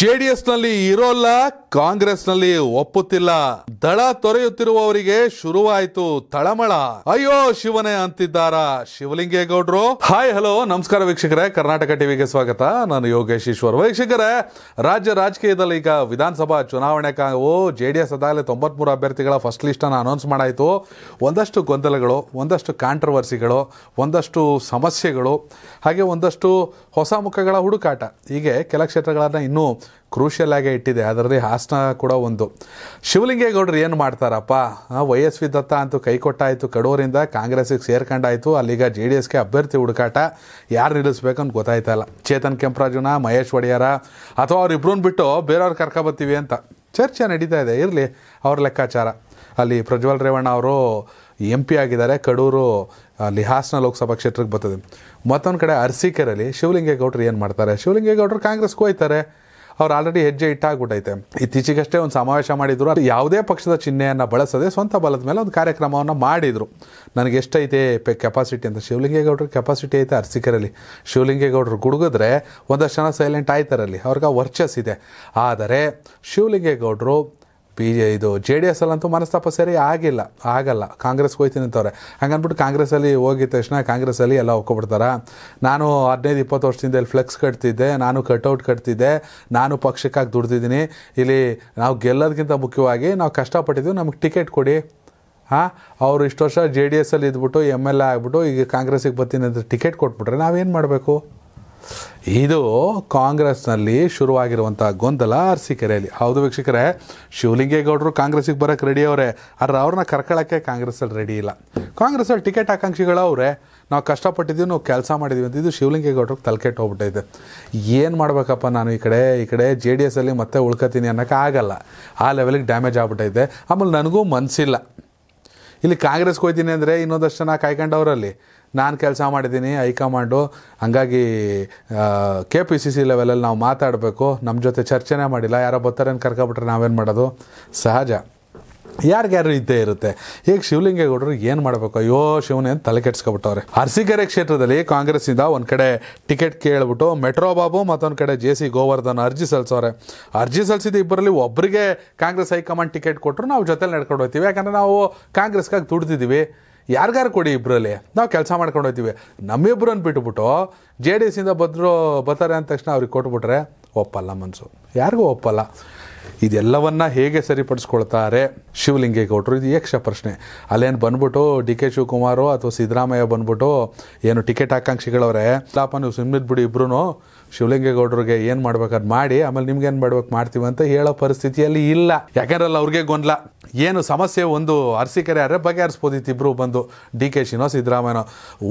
J D ಎಸ್ನಲ್ಲಿ ಇರೋಲ್ಲ ಕಾಂಗ್ರೆಸ್ನಲ್ಲಿ ಒಪ್ಪುತ್ತಿಲ್ಲ ದಳ ತೊರೆಯುತ್ತಿರುವವರಿಗೆ ಶುರುವಾಯಿತು ತಳಮಳ ಅಯ್ಯೋ ಶಿವನೇ ಅಂತಿದ್ದಾರ ಶಿವಲಿಂಗೇಗೌಡರು ಹಾಯ್ ಹಲೋ ನಮಸ್ಕಾರ ವೀಕ್ಷಕರೇ ಕರ್ನಾಟಕ ಟಿವಿಗೆ ಸ್ವಾಗತ ನಾನು ಯೋಗೇಶ್ ಈಶ್ವರ್ ವೀಕ್ಷಕರೇ ರಾಜ್ಯ ರಾಜಕೀಯದಲ್ಲಿ ಈಗ ವಿಧಾನಸಭಾ ಚುನಾವಣೆ ಕಾವು ಜೆ ಡಿ ಎಸ್ ತೊಂಬತ್ಮೂರು ಅಭ್ಯರ್ಥಿಗಳ ಫಸ್ಟ್ ಲಿಸ್ಟ್ ಅನ್ನ ಅನೌನ್ಸ್ ಮಾಡಾಯಿತು ಒಂದಷ್ಟು ಗೊಂದಲಗಳು ಒಂದಷ್ಟು ಕಾಂಟ್ರವರ್ಸಿಗಳು ಒಂದಷ್ಟು ಸಮಸ್ಯೆಗಳು ಹಾಗೆ ಒಂದಷ್ಟು ಹೊಸ ಮುಖಗಳ ಹುಡುಕಾಟ ಹೀಗೆ ಕೆಲ ಕ್ಷೇತ್ರಗಳನ್ನು ಇನ್ನೂ ಕ್ರೂಷಿಯಲ್ ಆಗಿ ಇಟ್ಟಿದೆ ಅದರಲ್ಲಿ ಹಾಸ್ ಕೂಡ ಒಂದು ಶಿವಲಿಂಗೇಗೌಡರು ಏನು ಮಾಡ್ತಾರಪ್ಪ ವೈ ಎಸ್ ವಿ ದತ್ತ ಅಂತೂ ಕೈ ಕೊಟ್ಟಾಯಿತು ಕಡೂರಿಂದ ಕಾಂಗ್ರೆಸ್ಗೆ ಸೇರ್ಕೊಂಡಾಯಿತು ಅಲ್ಲಿಗ ಜೆ ಡಿ ಎಸ್ಗೆ ಅಭ್ಯರ್ಥಿ ಹುಡುಕಾಟ ಯಾರು ನಿಲ್ಲಿಸ್ಬೇಕು ಅಂತ ಗೊತ್ತಾಯ್ತಲ್ಲ ಚೇತನ್ ಕೆಂಪರಾಜುನ ಮಹೇಶ್ ಒಡೆಯರ ಅಥವಾ ಅವ್ರಿಬ್ರನ್ನ ಬಿಟ್ಟು ಬೇರೆಯವ್ರು ಕರ್ಕೊಬತ್ತೀವಿ ಅಂತ ಚರ್ಚೆ ನಡೀತಾ ಇದೆ ಇರಲಿ ಅವ್ರ ಲೆಕ್ಕಾಚಾರ ಅಲ್ಲಿ ಪ್ರಜ್ವಲ್ ರೇವಣ್ಣ ಅವರು ಎಂ ಪಿ ಆಗಿದ್ದಾರೆ ಕಡೂರು ಅಲ್ಲಿ ಹಾಸನ ಲೋಕಸಭಾ ಕ್ಷೇತ್ರಕ್ಕೆ ಬರ್ತದೆ ಮತ್ತೊಂದು ಕಡೆ ಅರ್ಸಿಕೆರಲ್ಲಿ ಶಿವಲಿಂಗೇಗೌಡರು ಏನು ಮಾಡ್ತಾರೆ ಶಿವಲಿಂಗೇಗೌಡರು ಕಾಂಗ್ರೆಸ್ಗೆ ಹೋಯ್ತಾರೆ ಅವ್ರು ಆಲ್ರೆಡಿ ಹೆಜ್ಜೆ ಇಟ್ಟಾಗ್ಬಿಟ್ಟೈತೆ ಇತ್ತೀಚೆಗಷ್ಟೇ ಒಂದು ಸಮಾವೇಶ ಮಾಡಿದ್ರು ಯಾವುದೇ ಪಕ್ಷದ ಚಿಹ್ನೆಯನ್ನು ಬಳಸದೆ ಸ್ವಂತ ಬಲದ ಮೇಲೆ ಒಂದು ಕಾರ್ಯಕ್ರಮವನ್ನು ಮಾಡಿದರು ನನಗೆ ಎಷ್ಟೈತೆ ಪೆ ಕೆಪಾಸಿಟಿ ಅಂತ ಶಿವಲಿಂಗೇಗೌಡರು ಕೆಪಾಸಿಟಿ ಐತೆ ಅರ್ಸಿಕರಲ್ಲಿ ಶಿವಲಿಂಗೇಗೌಡರು ಗುಡುಗಿದ್ರೆ ಒಂದಷ್ಟು ಜನ ಸೈಲೆಂಟ್ ಆಯ್ತಾರಲ್ಲಿ ಅವ್ರಿಗೆ ವರ್ಚಸ್ ಇದೆ ಆದರೆ ಶಿವಲಿಂಗೇಗೌಡರು ಪಿ ಇದು ಜೆ ಡಿ ಎಸ್ ಅಲ್ಲಂತೂ ಮನಸ್ತಾಪ ಸರಿ ಆಗಿಲ್ಲ ಆಗಲ್ಲ ಕಾಂಗ್ರೆಸ್ಗೆ ಹೋಗ್ತೀನಿ ಅಂತವ್ರೆ ಹಂಗನ್ಬಿಟ್ಟು ಕಾಂಗ್ರೆಸ್ಸಲ್ಲಿ ಹೋಗಿದ ತಕ್ಷಣ ಕಾಂಗ್ರೆಸ್ಸಲ್ಲಿ ಎಲ್ಲ ಒಪ್ಕೊಬಿಡ್ತಾರೆ ನಾನು ಹದಿನೈದು ಇಪ್ಪತ್ತು ವರ್ಷದಿಂದ ಇಲ್ಲಿ ಫ್ಲೆಕ್ಸ್ ಕಟ್ತಿದ್ದೆ ನಾನು ಕಟ್ಔಟ್ ಕಟ್ತಿದ್ದೆ ನಾನು ಪಕ್ಷಕ್ಕಾಗಿ ದುಡ್ದಿದ್ದೀನಿ ಇಲ್ಲಿ ನಾವು ಗೆಲ್ಲೋದಕ್ಕಿಂತ ಮುಖ್ಯವಾಗಿ ನಾವು ಕಷ್ಟಪಟ್ಟಿದ್ದೀವಿ ನಮಗೆ ಟಿಕೆಟ್ ಕೊಡಿ ಹಾಂ ಅವರು ಇಷ್ಟು ವರ್ಷ ಜೆ ಡಿ ಎಸ್ಸಲ್ಲಿ ಇದ್ಬಿಟ್ಟು ಎಮ್ ಎಲ್ ಎ ಆಗ್ಬಿಟ್ಟು ಈಗ ಕಾಂಗ್ರೆಸ್ಸಿಗೆ ಬರ್ತೀನಿ ಅಂತ ಟಿಕೆಟ್ ಕೊಟ್ಬಿಟ್ರೆ ನಾವೇನು ಮಾಡಬೇಕು ಇದು ಕಾಂಗ್ರೆಸ್ನಲ್ಲಿ ಶುರುವಾಗಿರುವಂಥ ಗೊಂದಲ ಅರಸಿಕೆರೆಯಲ್ಲಿ ಹೌದು ವೀಕ್ಷಕರೇ ಶಿವಲಿಂಗೇಗೌಡರು ಕಾಂಗ್ರೆಸ್ಗೆ ಬರೋಕ್ಕೆ ರೆಡಿ ಅವರೇ ಆದರೆ ಅವ್ರನ್ನ ಕರ್ಕೊಳ್ಳೋಕ್ಕೆ ಕಾಂಗ್ರೆಸ್ಸಲ್ಲಿ ರೆಡಿ ಇಲ್ಲ ಕಾಂಗ್ರೆಸ್ಸಲ್ಲಿ ಟಿಕೆಟ್ ಆಕಾಂಕ್ಷಿಗಳವ್ರೆ ನಾವು ಕಷ್ಟಪಟ್ಟಿದ್ದೀವಿ ನಾವು ಕೆಲಸ ಮಾಡಿದ್ದೀವಿ ಅಂತ ಇದು ಶಿವಲಿಂಗೇಗೌಡ್ರಿಗೆ ತಲೆಕೆಟ್ಟು ಹೋಗ್ಬಿಟ್ಟೈತೆ ಏನು ಮಾಡಬೇಕಪ್ಪ ನಾನು ಈ ಕಡೆ ಈ ಕಡೆ ಜೆ ಡಿ ಎಸ್ಸಲ್ಲಿ ಮತ್ತೆ ಉಳ್ಕೊತೀನಿ ಅನ್ನೋಕ್ಕೆ ಆಗಲ್ಲ ಆ ಲೆವೆಲಿಗೆ ಡ್ಯಾಮೇಜ್ ಆಗ್ಬಿಟ್ಟೈತೆ ಆಮೇಲೆ ನನಗೂ ಮನಸ್ಸಿಲ್ಲ ಇಲ್ಲಿ ಕಾಂಗ್ರೆಸ್ಗೆ ಹೋಯ್ತೀನಿ ಅಂದರೆ ಇನ್ನೊಂದಷ್ಟು ಜನ ಕಾಯ್ಕೊಂಡವರಲ್ಲಿ ನಾನು ಕೆಲಸ ಮಾಡಿದ್ದೀನಿ ಹೈಕಮಾಂಡು ಹಂಗಾಗಿ ಕೆ ಪಿ ಸಿ ಸಿ ಲೆವೆಲಲ್ಲಿ ನಾವು ಮಾತಾಡಬೇಕು ನಮ್ಮ ಜೊತೆ ಚರ್ಚೆನೇ ಮಾಡಿಲ್ಲ ಯಾರೋ ಬರ್ತಾರೇನು ಕರ್ಕೊಬಿಟ್ರೆ ನಾವೇನು ಮಾಡೋದು ಸಹಜ ಯಾರಿಗ್ಯಾರು ಇದ್ದೇ ಇರುತ್ತೆ ಈಗ ಶಿವಲಿಂಗೇಗೌಡರು ಏನು ಮಾಡಬೇಕು ಅಯ್ಯೋ ಶಿವನೇ ತಲೆ ಕೆಡ್ಸ್ಕೊಬಿಟ್ಟವ್ರೆ ಅರಸೀಕೆರೆ ಕ್ಷೇತ್ರದಲ್ಲಿ ಕಾಂಗ್ರೆಸ್ಸಿಂದ ಒಂದು ಕಡೆ ಟಿಕೆಟ್ ಕೇಳಿಬಿಟ್ಟು ಮೆಟ್ರೋ ಬಾಬು ಮತ್ತೊಂದು ಕಡೆ ಜೆ ಸಿ ಗೋವರ್ಧನ್ ಅರ್ಜಿ ಸಲ್ಲಿಸೋರೆ ಅರ್ಜಿ ಸಲ್ಲಿಸಿದ ಇಬ್ಬರಲ್ಲಿ ಒಬ್ಬರಿಗೆ ಕಾಂಗ್ರೆಸ್ ಹೈಕಮಾಂಡ್ ಟಿಕೆಟ್ ಕೊಟ್ಟರು ನಾವು ಜೊತೆಲಿ ನಡ್ಕೊಂಡು ಹೋಗ್ತೀವಿ ಯಾಕಂದರೆ ನಾವು ಕಾಂಗ್ರೆಸ್ಗಾಗಿ ದುಡ್ದಿದ್ದೀವಿ ಯಾರಿಗಾರು ಕೊಡಿ ಇಬ್ಬರಲ್ಲಿ ನಾವು ಕೆಲಸ ಮಾಡ್ಕೊಂಡು ಹೋಗ್ತೀವಿ ನಮ್ಮಿಬ್ಬರನ್ನು ಬಿಟ್ಬಿಟ್ಟು ಜೆ ಡಿ ಎಸ್ಸಿಂದ ಬದ್ರು ಬರ್ತಾರೆ ಅಂದ ತಕ್ಷಣ ಅವ್ರಿಗೆ ಕೊಟ್ಬಿಟ್ರೆ ಒಪ್ಪಲ್ಲ ಮನಸ್ಸು ಯಾರಿಗೂ ಒಪ್ಪಲ್ಲ ಇದೆಲ್ಲವನ್ನ ಹೇಗೆ ಸರಿಪಡಿಸ್ಕೊಳ್ತಾರೆ ಶಿವಲಿಂಗೇಗೌಡರು ಇದು ಯಕ್ಷ ಪ್ರಶ್ನೆ ಅಲ್ಲೇನು ಬಂದ್ಬಿಟ್ಟು ಡಿ ಕೆ ಶಿವಕುಮಾರು ಅಥವಾ ಸಿದ್ದರಾಮಯ್ಯ ಬಂದ್ಬಿಟ್ಟು ಏನು ಟಿಕೆಟ್ ಆಕಾಂಕ್ಷಿಗಳವ್ರೆ ತಾಪ ನೀವು ಸುಮ್ಮನೆ ಬಿಡಿ ಇಬ್ರು ಶಿವಲಿಂಗೇಗೌಡರಿಗೆ ಏನು ಮಾಡ್ಬೇಕಾದ್ರೆ ಮಾಡಿ ಆಮೇಲೆ ನಿಮ್ಗೇನು ಮಾಡ್ಬೇಕು ಮಾಡ್ತೀವಿ ಅಂತ ಹೇಳೋ ಪರಿಸ್ಥಿತಿಯಲ್ಲಿ ಇಲ್ಲ ಯಾಕೆಂದ್ರಲ್ಲ ಅವ್ರಿಗೆ ಗೊಂದಲ ಏನು ಸಮಸ್ಯೆ ಒಂದು ಅರಸಿಕೆರೆ ಅರೆ ಬಗೆಹರಿಸ್ಬೋದಿತ್ತು ಇಬ್ಬರು ಬಂದು ಡಿ ಕೆ ಶಿನೋ ಸಿದ್ದರಾಮಯ್ಯನೋ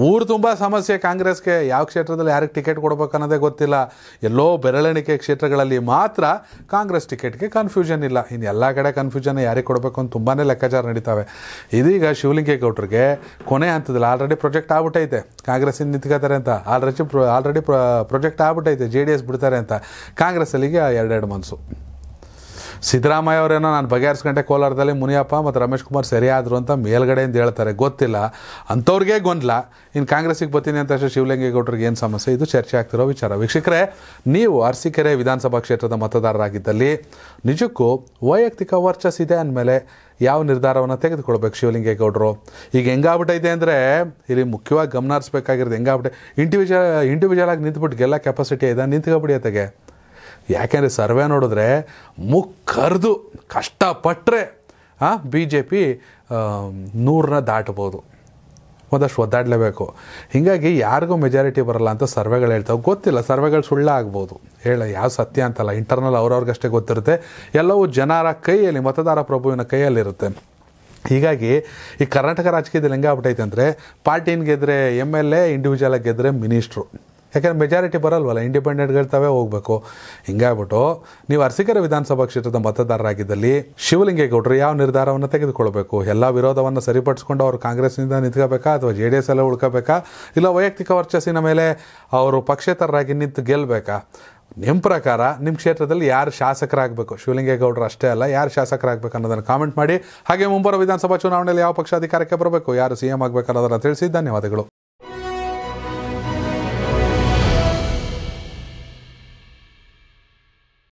ಊರು ತುಂಬ ಸಮಸ್ಯೆ ಕಾಂಗ್ರೆಸ್ಗೆ ಯಾವ ಕ್ಷೇತ್ರದಲ್ಲಿ ಯಾರಿಗೆ ಟಿಕೆಟ್ ಕೊಡ್ಬೇಕು ಅನ್ನೋದೇ ಗೊತ್ತಿಲ್ಲ ಎಲ್ಲೋ ಬೆರಳೆಣಿಕೆ ಕ್ಷೇತ್ರಗಳಲ್ಲಿ ಮಾತ್ರ ಕಾಂಗ್ರೆಸ್ ಟಿಕೆಟ್ಗೆ ಕನ್ಫ್ಯೂಷನ್ ಇಲ್ಲ ಇನ್ನು ಎಲ್ಲ ಕಡೆ ಕನ್ಫ್ಯೂಷನ್ ಯಾರಿಗೆ ಕೊಡಬೇಕು ಅಂತ ತುಂಬಾ ಲೆಕ್ಕಾಚಾರ ನಡೀತಾವೆ ಇದೀಗ ಶಿವಲಿಂಗೇಗೌಡರಿಗೆ ಕೊನೆ ಹಂತದಲ್ಲಿ ಆಲ್ರೆಡಿ ಪ್ರೊಜೆಕ್ಟ್ ಆಗ್ಬಿಟ್ಟೈತೆ ಕಾಂಗ್ರೆಸ್ಸಿನ ನಿಂತ್ಕೋತಾರೆ ಅಂತ ಆಲ್ರೆಡಿ ಆಲ್ರೆಡಿ ಪ್ರೊಜೆಕ್ಟ್ ಆಗ್ಬಿಟ್ಟು ಡೌಟ್ ಐತೆ ಜೆ ಡಿ ಎಸ್ ಬಿಡ್ತಾರೆ ಅಂತ ಅಲ್ಲಿಗೆ ಎರಡೆರಡು ಮನಸ್ಸು ಸಿದ್ದರಾಮಯ್ಯ ಅವರೇನೋ ನಾನು ಬಗೆಹರಿಸ್ಕೊಂಡೆ ಕೋಲಾರದಲ್ಲಿ ಮುನಿಯಪ್ಪ ಮತ್ತು ರಮೇಶ್ ಕುಮಾರ್ ಸರಿಯಾದರು ಅಂತ ಮೇಲ್ಗಡೆಯಿಂದ ಹೇಳ್ತಾರೆ ಗೊತ್ತಿಲ್ಲ ಅಂಥವ್ರಿಗೆ ಗೊಂದಲ ಇನ್ನು ಕಾಂಗ್ರೆಸ್ಸಿಗೆ ಬರ್ತೀನಿ ಅಂತ ಅಷ್ಟೇ ಶಿವಲಿಂಗೇಗೌಡರಿಗೆ ಏನು ಸಮಸ್ಯೆ ಇದು ಚರ್ಚೆ ಆಗ್ತಿರೋ ವಿಚಾರ ವೀಕ್ಷಕರೇ ನೀವು ಅರಸೀಕೆರೆ ವಿಧಾನಸಭಾ ಕ್ಷೇತ್ರದ ಮತದಾರರಾಗಿದ್ದಲ್ಲಿ ನಿಜಕ್ಕೂ ವೈಯಕ್ತಿಕ ವರ್ಚಸ್ ಇದೆ ಅಂದಮೇಲೆ ಯಾವ ನಿರ್ಧಾರವನ್ನು ತೆಗೆದುಕೊಳ್ಬೇಕು ಶಿವಲಿಂಗೇಗೌಡರು ಈಗ ಹೆಂಗಾಗ್ಬಿಟ್ಟೈತೆ ಅಂದರೆ ಇಲ್ಲಿ ಮುಖ್ಯವಾಗಿ ಗಮನ ಹರಿಸ್ಬೇಕಾಗಿರೋದು ಹೆಂಗಾಗ್ಬಿಟ್ಟೆ ಇಂಡಿವಿಜುವಲ್ ಇಂಡಿವಿಜುವಲ್ ಆಗಿ ನಿಂತ್ಬಿಟ್ಟು ಗೆಲ್ಲ ಕೆಪಾಸಿಟಿ ಇದೆ ನಿಂತ್ಕೊಬಿಡಿ ಅತೆಗೆ ಯಾಕೆಂದರೆ ಸರ್ವೆ ನೋಡಿದ್ರೆ ಮುಖರ್ದು ಕಷ್ಟಪಟ್ಟರೆ ಬಿ ಜೆ ಪಿ ನೂರನ್ನ ದಾಟ್ಬೋದು ಒಂದಷ್ಟು ಒದ್ದಾಡಲೇಬೇಕು ಹೀಗಾಗಿ ಯಾರಿಗೂ ಮೆಜಾರಿಟಿ ಬರಲ್ಲ ಅಂತ ಸರ್ವೆಗಳು ಹೇಳ್ತಾವೆ ಗೊತ್ತಿಲ್ಲ ಸರ್ವೆಗಳು ಸುಳ್ಳ ಆಗ್ಬೋದು ಹೇಳ ಯಾವ ಸತ್ಯ ಅಂತಲ್ಲ ಇಂಟರ್ನಲ್ ಅವ್ರವ್ರಿಗಷ್ಟೇ ಗೊತ್ತಿರುತ್ತೆ ಎಲ್ಲವೂ ಜನರ ಕೈಯಲ್ಲಿ ಮತದಾರ ಪ್ರಭುವಿನ ಕೈಯಲ್ಲಿರುತ್ತೆ ಹೀಗಾಗಿ ಈ ಕರ್ನಾಟಕ ರಾಜಕೀಯದಲ್ಲಿ ಹೆಂಗಾಗ್ಬಿಟ್ಟೈತೆ ಅಂದರೆ ಪಾರ್ಟಿನ ಗೆದ್ರೆ ಎಮ್ ಎಲ್ ಎ ಇಂಡಿವಿಜುವಲಾಗಿ ಗೆದ್ರೆ ಮಿನಿಸ್ಟ್ರು ಯಾಕೆಂದರೆ ಮೆಜಾರಿಟಿ ಬರಲ್ವಲ್ಲ ತಾವೇ ಹೋಗಬೇಕು ಹಿಂಗಾಗ್ಬಿಟ್ಟು ನೀವು ಅರ್ಸಿಕರ ವಿಧಾನಸಭಾ ಕ್ಷೇತ್ರದ ಮತದಾರರಾಗಿದ್ದಲ್ಲಿ ಶಿವಲಿಂಗೇಗೌಡರು ಯಾವ ನಿರ್ಧಾರವನ್ನು ತೆಗೆದುಕೊಳ್ಬೇಕು ಎಲ್ಲ ವಿರೋಧವನ್ನು ಸರಿಪಡಿಸ್ಕೊಂಡು ಅವರು ಕಾಂಗ್ರೆಸ್ನಿಂದ ನಿಂತ್ಕೋಬೇಕಾ ಅಥವಾ ಜೆ ಡಿ ಎಸ್ ಎಲ್ಲ ಉಳ್ಕೋಬೇಕಾ ಇಲ್ಲ ವೈಯಕ್ತಿಕ ವರ್ಚಸ್ಸಿನ ಮೇಲೆ ಅವರು ಪಕ್ಷೇತರರಾಗಿ ನಿಂತು ಗೆಲ್ಲಬೇಕಾ ನಿಮ್ಮ ಪ್ರಕಾರ ನಿಮ್ಮ ಕ್ಷೇತ್ರದಲ್ಲಿ ಯಾರು ಶಾಸಕರಾಗಬೇಕು ಶಿವಲಿಂಗೇಗೌಡರು ಅಷ್ಟೇ ಅಲ್ಲ ಯಾರು ಶಾಸಕರಾಗಬೇಕು ಅನ್ನೋದನ್ನು ಕಾಮೆಂಟ್ ಮಾಡಿ ಹಾಗೆ ಮುಂಬರುವ ವಿಧಾನಸಭಾ ಚುನಾವಣೆಯಲ್ಲಿ ಯಾವ ಪಕ್ಷ ಅಧಿಕಾರಕ್ಕೆ ಬರಬೇಕು ಯಾರು ಸಿ ಎಂ ಆಗಬೇಕು ಅನ್ನೋದನ್ನು ತಿಳಿಸಿ ಧನ್ಯವಾದಗಳು